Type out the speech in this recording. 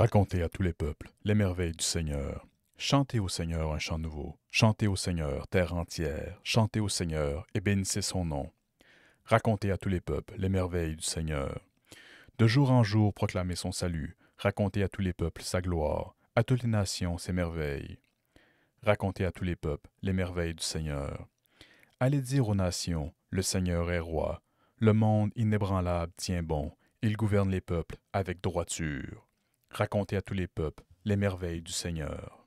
Racontez à tous les peuples les merveilles du Seigneur. Chantez au Seigneur un chant nouveau. Chantez au Seigneur, terre entière. Chantez au Seigneur et bénissez son nom. Racontez à tous les peuples les merveilles du Seigneur. De jour en jour, proclamez son salut. Racontez à tous les peuples sa gloire. À toutes les nations, ses merveilles. Racontez à tous les peuples les merveilles du Seigneur. Allez dire aux nations, le Seigneur est roi. Le monde inébranlable tient bon. Il gouverne les peuples avec droiture. Racontez à tous les peuples les merveilles du Seigneur.